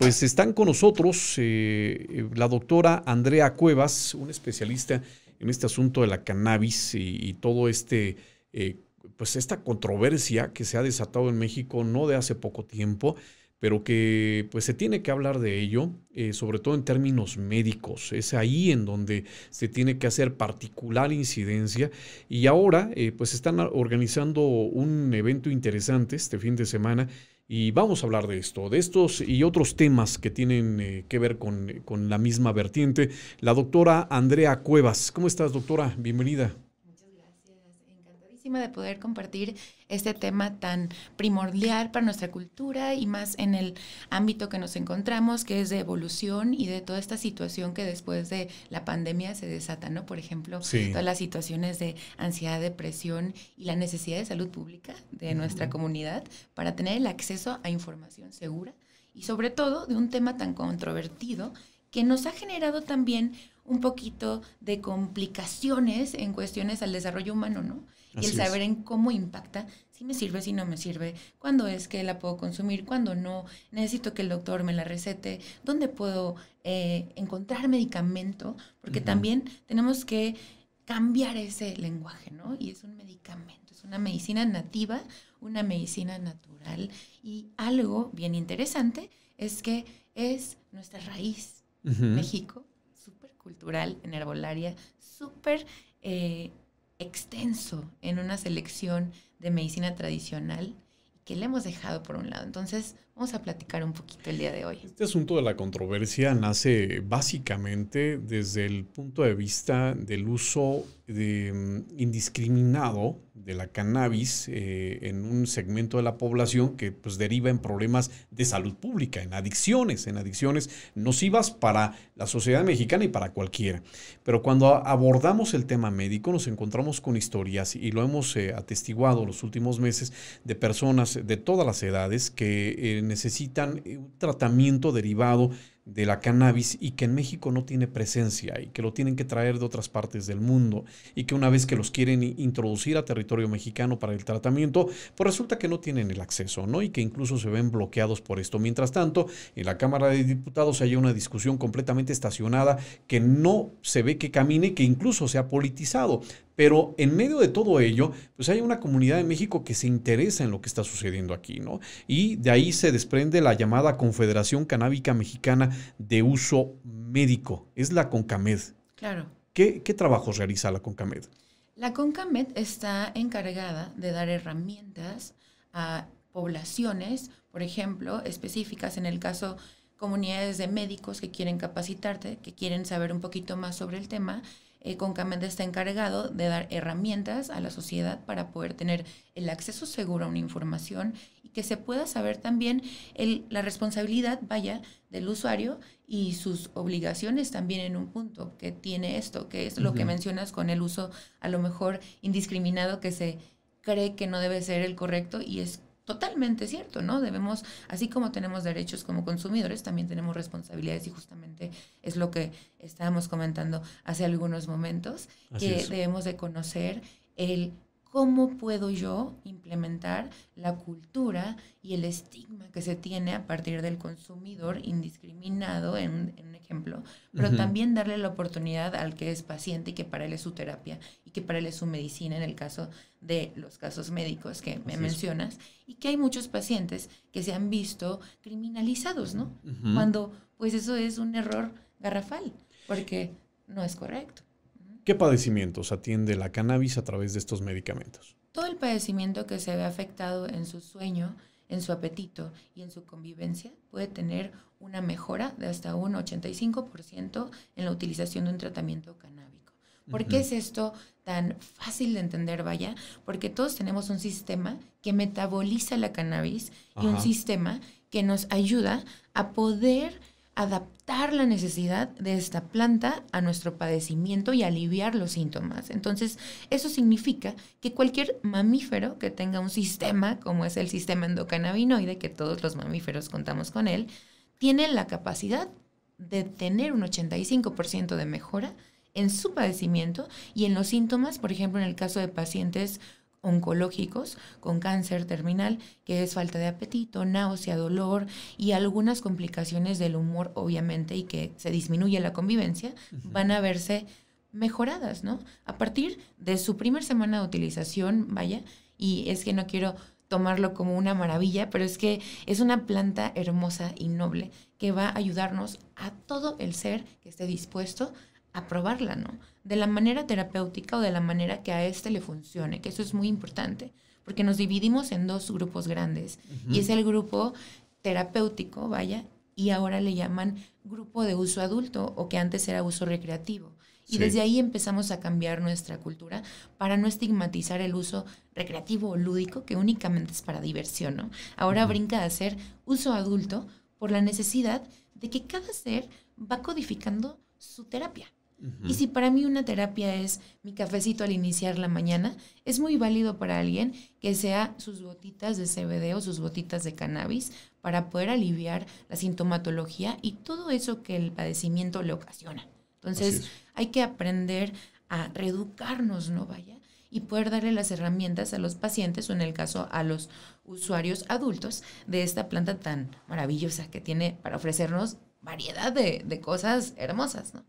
Pues están con nosotros eh, la doctora Andrea Cuevas, un especialista en este asunto de la cannabis y, toda todo este, eh, pues esta controversia que se ha desatado en México no de hace poco tiempo, pero que pues se tiene que hablar de ello, eh, sobre todo en términos médicos. Es ahí en donde se tiene que hacer particular incidencia y ahora pues están organizando un evento interesante este fin de semana y vamos a hablar de esto, de estos y otros temas que tienen eh, que ver con, con la misma vertiente. La doctora Andrea Cuevas. ¿Cómo estás, doctora? Bienvenida de poder compartir este tema tan primordial para nuestra cultura y más en el ámbito que nos encontramos, que es de evolución y de toda esta situación que después de la pandemia se desata, ¿no? Por ejemplo, todas las situaciones de ansiedad, depresión y la necesidad de salud pública de nuestra comunidad para tener el acceso a información segura y sobre todo de un tema tan controvertido que nos ha generado también un poquito de complicaciones en cuestiones al desarrollo humano, ¿no? y el saber en cómo impacta, si me sirve, si no me sirve, cuándo es que la puedo consumir, cuándo no, necesito que el doctor me la recete, dónde puedo eh, encontrar medicamento, porque también tenemos que cambiar ese lenguaje, ¿no? Y es un medicamento, es una medicina nativa, una medicina natural. Y algo bien interesante es que es nuestra raíz. México, súper cultural en herbolaria, súper eh, extenso en una selección de medicina tradicional que le hemos dejado por un lado. Entonces, Vamos a platicar un poquito el día de hoy. Este asunto de la controversia nace básicamente desde el punto de vista del uso de, mm, indiscriminado de la cannabis eh, en un segmento de la población que pues, deriva en problemas de salud pública, en adicciones, en adicciones nocivas para la sociedad mexicana y para cualquiera. Pero cuando abordamos el tema médico nos encontramos con historias y lo hemos eh, atestiguado los últimos meses de personas de todas las edades que en necesitan eh, un tratamiento derivado de la cannabis y que en México no tiene presencia y que lo tienen que traer de otras partes del mundo y que una vez que los quieren introducir a territorio mexicano para el tratamiento, pues resulta que no tienen el acceso, ¿no? Y que incluso se ven bloqueados por esto. Mientras tanto, en la Cámara de Diputados hay una discusión completamente estacionada que no se ve que camine que incluso se ha politizado. Pero en medio de todo ello, pues hay una comunidad de México que se interesa en lo que está sucediendo aquí, ¿no? Y de ahí se desprende la llamada Confederación Canábica Mexicana de Uso Médico, es la CONCAMED. Claro. ¿Qué, qué trabajos realiza la CONCAMED? La CONCAMED está encargada de dar herramientas a poblaciones, por ejemplo, específicas en el caso comunidades de médicos que quieren capacitarte, que quieren saber un poquito más sobre el tema eh, está encargado de dar herramientas a la sociedad para poder tener el acceso seguro a una información y que se pueda saber también la responsabilidad, vaya, del usuario y sus obligaciones también en un punto que tiene esto, que es lo que mencionas con el uso a lo mejor indiscriminado que se cree que no debe ser el correcto y es totalmente cierto, ¿no? Debemos, así como tenemos derechos como consumidores, también tenemos responsabilidades y justamente es lo que estábamos comentando hace algunos momentos, que debemos de conocer el ¿Cómo puedo yo implementar la cultura y el estigma que se tiene a partir del consumidor indiscriminado, en, un ejemplo, pero también darle la oportunidad al que es paciente y que para él es su terapia y que para él es su medicina en el caso de los casos médicos que me mencionas, y que hay muchos pacientes que se han visto criminalizados, ¿no? Cuando pues eso es un error garrafal, porque no es correcto. ¿Qué padecimientos atiende la cannabis a través de estos medicamentos? Todo el padecimiento que se ve afectado en su sueño, en su apetito y en su convivencia puede tener una mejora de hasta un 85% en la utilización de un tratamiento canábico. ¿Por qué es esto tan fácil de entender, vaya? Porque todos tenemos un sistema que metaboliza la cannabis y un sistema que nos ayuda a poder adaptar la necesidad de esta planta a nuestro padecimiento y aliviar los síntomas. Entonces, eso significa que cualquier mamífero que tenga un sistema, como es el sistema endocannabinoide, que todos los mamíferos contamos con él, tiene la capacidad de tener un 85% de mejora en su padecimiento y en los síntomas, por ejemplo, en el caso de pacientes oncológicos con cáncer terminal, que es falta de apetito, náusea, dolor y algunas complicaciones del humor, obviamente, y que se disminuye la convivencia, van a verse mejoradas, ¿no? A partir de su primer semana de utilización, vaya, y es que no quiero tomarlo como una maravilla, pero es que es una planta hermosa y noble que va a ayudarnos a todo el ser que esté dispuesto aprobarla, probarla, ¿no? De la manera terapéutica o de la manera que a este le funcione, que eso es muy importante, porque nos dividimos en dos grupos grandes y es el grupo terapéutico, vaya, y ahora le llaman grupo de uso adulto o que antes era uso recreativo. Y desde ahí empezamos a cambiar nuestra cultura para no estigmatizar el uso recreativo o lúdico que únicamente es para diversión, ¿no? Ahora brinca a ser uso adulto por la necesidad de que cada ser va codificando su terapia. Y si para mí una terapia es mi cafecito al iniciar la mañana, es muy válido para alguien que sea sus gotitas de CBD o sus gotitas de cannabis para poder aliviar la sintomatología y todo eso que el padecimiento le ocasiona. Entonces hay que aprender a reeducarnos, ¿no? Vaya, y poder darle las herramientas a los pacientes o en el caso a los usuarios adultos de esta planta tan maravillosa que tiene para ofrecernos variedad de, de cosas hermosas, ¿no?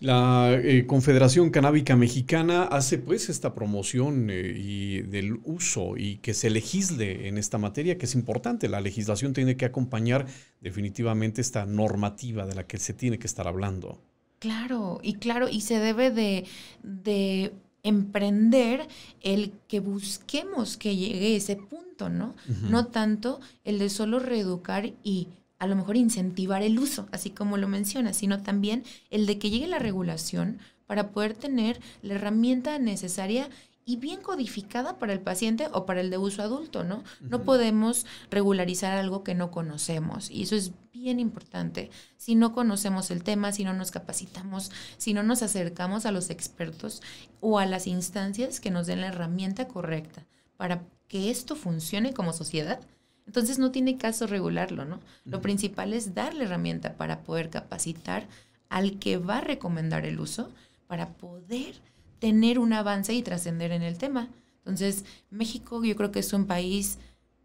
La eh, Confederación Canábica Mexicana hace pues esta promoción eh, y del uso y que se legisle en esta materia, que es importante. La legislación tiene que acompañar definitivamente esta normativa de la que se tiene que estar hablando. Claro, y claro, y se debe de, emprender el que busquemos que llegue ese punto, ¿no? No tanto el de solo reeducar y a lo mejor incentivar el uso, así como lo menciona, sino también el de que llegue la regulación para poder tener la herramienta necesaria y bien codificada para el paciente o para el de uso adulto, ¿no? No podemos regularizar algo que no conocemos y eso es bien importante. Si no conocemos el tema, si no nos capacitamos, si no nos acercamos a los expertos o a las instancias que nos den la herramienta correcta para que esto funcione como sociedad, entonces no tiene caso regularlo, ¿no? Lo principal es darle herramienta para poder capacitar al que va a recomendar el uso para poder tener un avance y trascender en el tema. Entonces, México yo creo que es un país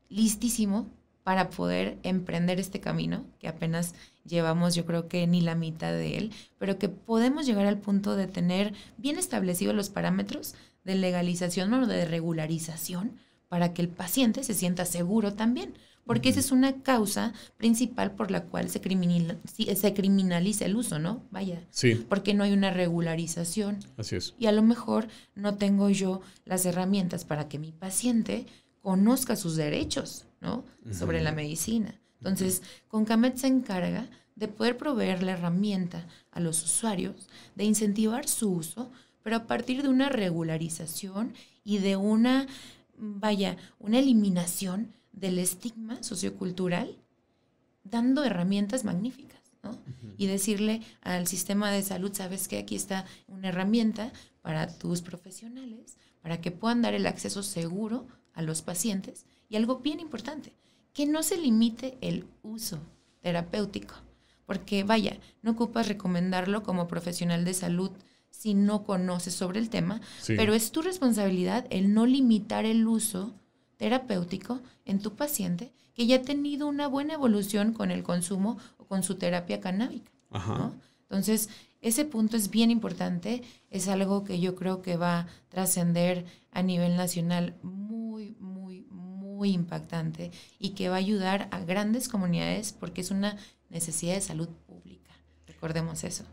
listísimo para poder emprender este camino, que apenas llevamos yo creo que ni la mitad de él, pero que podemos llegar al punto de tener bien establecidos los parámetros de legalización o de regularización para que el paciente se sienta seguro también, porque esa es una causa principal por la cual se, criminaliza el uso, ¿no? Vaya. Sí. Porque no hay una regularización. Así es. Y a lo mejor no tengo yo las herramientas para que mi paciente conozca sus derechos, ¿no? Sobre la medicina. Entonces, Concamet se encarga de poder proveer la herramienta a los usuarios, de incentivar su uso, pero a partir de una regularización y de una vaya, una eliminación del estigma sociocultural dando herramientas magníficas, ¿no? Y decirle al sistema de salud, sabes que aquí está una herramienta para tus profesionales, para que puedan dar el acceso seguro a los pacientes. Y algo bien importante, que no se limite el uso terapéutico, porque vaya, no ocupas recomendarlo como profesional de salud si no conoces sobre el tema, pero es tu responsabilidad el no limitar el uso terapéutico en tu paciente que ya ha tenido una buena evolución con el consumo o con su terapia canábica. Entonces, ese punto es bien importante, es algo que yo creo que va a trascender a nivel nacional muy, muy, muy impactante y que va a ayudar a grandes comunidades porque es una necesidad de salud pública. Recordemos eso.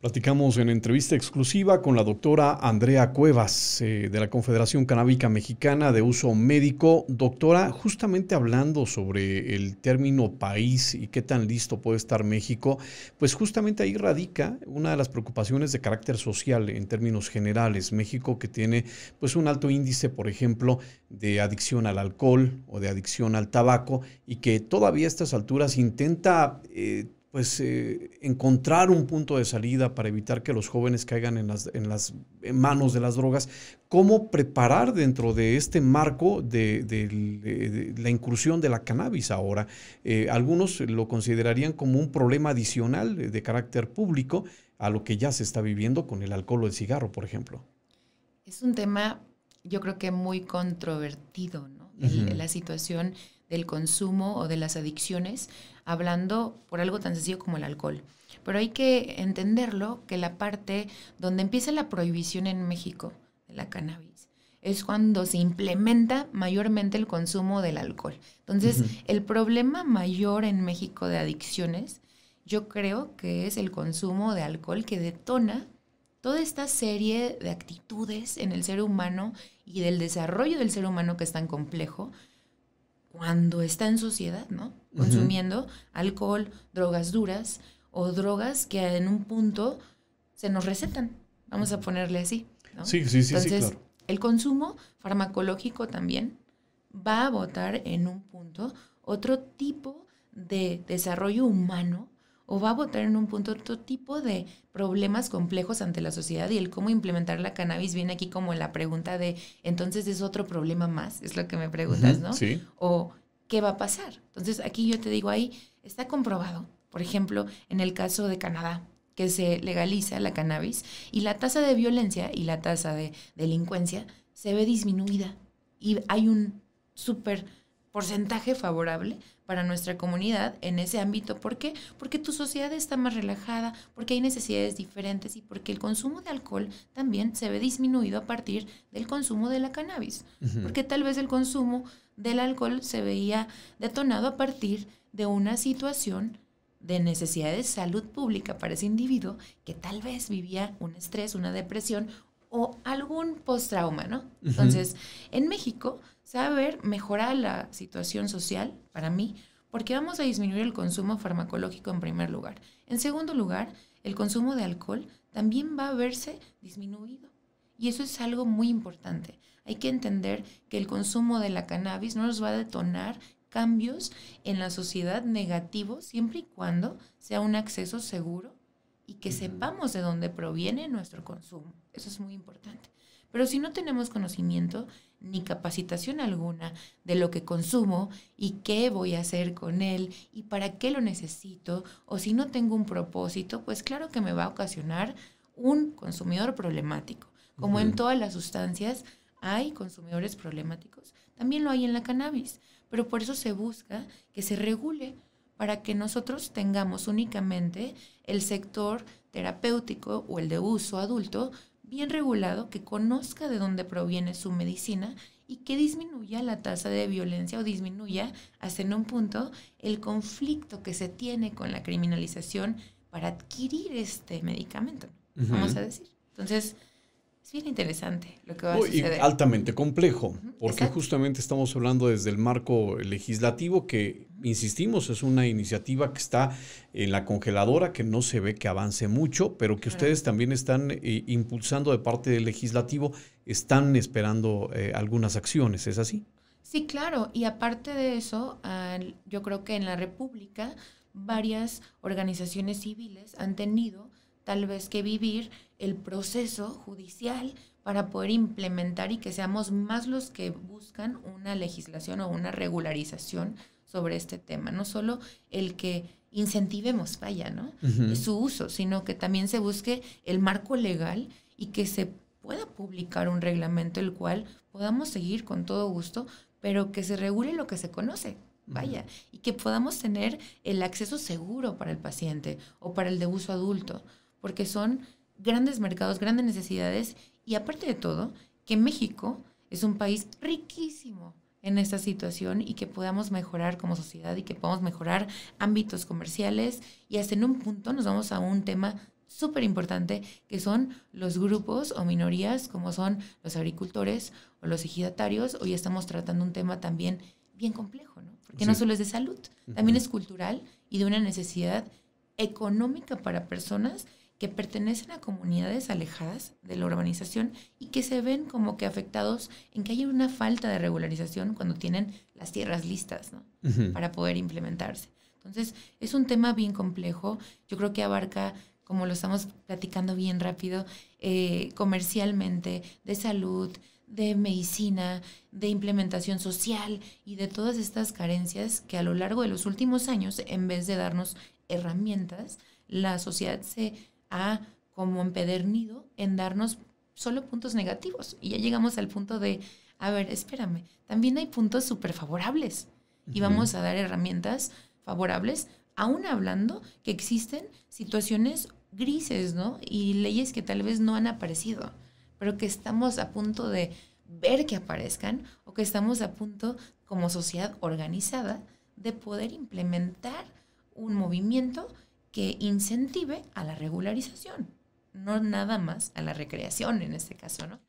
Platicamos en entrevista exclusiva con la doctora Andrea Cuevas eh, de la Confederación Canábica Mexicana de Uso Médico. Doctora, justamente hablando sobre el término país y qué tan listo puede estar México, pues justamente ahí radica una de las preocupaciones de carácter social en términos generales. México que tiene pues un alto índice, por ejemplo, de adicción al alcohol o de adicción al tabaco y que todavía a estas alturas intenta... Eh, pues eh, encontrar un punto de salida para evitar que los jóvenes caigan en las, manos de las drogas, cómo preparar dentro de este marco de, la incursión de la cannabis ahora. Eh, algunos lo considerarían como un problema adicional de carácter público a lo que ya se está viviendo con el alcohol o el cigarro, por ejemplo. Es un tema, yo creo que muy controvertido, ¿no? La situación del consumo o de las adicciones hablando por algo tan sencillo como el alcohol. Pero hay que entenderlo que la parte donde empieza la prohibición en México de la cannabis es cuando se implementa mayormente el consumo del alcohol. Entonces, el problema mayor en México de adicciones, yo creo que es el consumo de alcohol que detona toda esta serie de actitudes en el ser humano y del desarrollo del ser humano que es tan complejo, cuando está en sociedad, ¿no? Consumiendo alcohol, drogas duras o drogas que en un punto se nos recetan, vamos a ponerle así. ¿no? Sí, sí, sí, Entonces, El consumo farmacológico también va a votar en un punto otro tipo de desarrollo humano o va a votar en un punto otro tipo de problemas complejos ante la sociedad y el cómo implementar la cannabis viene aquí como la pregunta de, entonces es otro problema más, es lo que me preguntas, ¿no? O qué va a pasar. Entonces aquí yo te digo ahí, está comprobado, por ejemplo, en el caso de Canadá, que se legaliza la cannabis y la tasa de violencia y la tasa de delincuencia se ve disminuida y hay un súper porcentaje favorable para nuestra comunidad en ese ámbito. ¿Por qué? Porque tu sociedad está más relajada, porque hay necesidades diferentes y porque el consumo de alcohol también se ve disminuido a partir del consumo de la cannabis. Porque tal vez el consumo del alcohol se veía detonado a partir de una situación de necesidad de salud pública para ese individuo que tal vez vivía un estrés, una depresión o algún post-trauma, ¿no? Entonces, en México se va a ver mejorada la situación social, para mí, porque vamos a disminuir el consumo farmacológico en primer lugar. En segundo lugar, el consumo de alcohol también va a verse disminuido. Y eso es algo muy importante. Hay que entender que el consumo de la cannabis no nos va a detonar cambios en la sociedad negativos siempre y cuando sea un acceso seguro y que sepamos de dónde proviene nuestro consumo. Eso es muy importante. Pero si no tenemos conocimiento ni capacitación alguna de lo que consumo y qué voy a hacer con él y para qué lo necesito, o si no tengo un propósito, pues claro que me va a ocasionar un consumidor problemático. Como en todas las sustancias hay consumidores problemáticos, también lo hay en la cannabis, pero por eso se busca que se regule para que nosotros tengamos únicamente el sector terapéutico o el de uso adulto bien regulado, que conozca de dónde proviene su medicina y que disminuya la tasa de violencia o disminuya, hasta en un punto, el conflicto que se tiene con la criminalización para adquirir este medicamento, vamos a decir. Entonces, es interesante lo que va a suceder. altamente complejo, porque justamente estamos hablando desde el marco legislativo que, insistimos, es una iniciativa que está en la congeladora, que no se ve que avance mucho, pero que ustedes también están eh, impulsando de parte del legislativo, están esperando eh, algunas acciones, ¿es así? Sí, claro, y aparte de eso, yo creo que en la República varias organizaciones civiles han tenido tal vez que vivir el proceso judicial para poder implementar y que seamos más los que buscan una legislación o una regularización sobre este tema. No solo el que incentivemos, vaya, ¿no? Su uso, sino que también se busque el marco legal y que se pueda publicar un reglamento el cual podamos seguir con todo gusto, pero que se regule lo que se conoce, vaya, y que podamos tener el acceso seguro para el paciente o para el de uso adulto, porque son grandes mercados, grandes necesidades y aparte de todo, que México es un país riquísimo en esta situación y que podamos mejorar como sociedad y que podamos mejorar ámbitos comerciales y hasta en un punto nos vamos a un tema súper importante que son los grupos o minorías como son los agricultores o los ejidatarios. Hoy estamos tratando un tema también bien complejo, ¿no? Porque no solo es de salud, también es cultural y de una necesidad económica para personas que pertenecen a comunidades alejadas de la urbanización y que se ven como que afectados en que hay una falta de regularización cuando tienen las tierras listas para poder implementarse. Entonces, es un tema bien complejo. Yo creo que abarca, como lo estamos platicando bien rápido, eh, comercialmente, de salud, de medicina, de implementación social y de todas estas carencias que a lo largo de los últimos años, en vez de darnos herramientas, la sociedad se a, como empedernido, en darnos solo puntos negativos. Y ya llegamos al punto de, a ver, espérame, también hay puntos súper favorables. Y vamos a dar herramientas favorables, aún hablando que existen situaciones grises, ¿no? Y leyes que tal vez no han aparecido, pero que estamos a punto de ver que aparezcan o que estamos a punto, como sociedad organizada, de poder implementar un movimiento que incentive a la regularización, no nada más a la recreación en este caso, ¿no?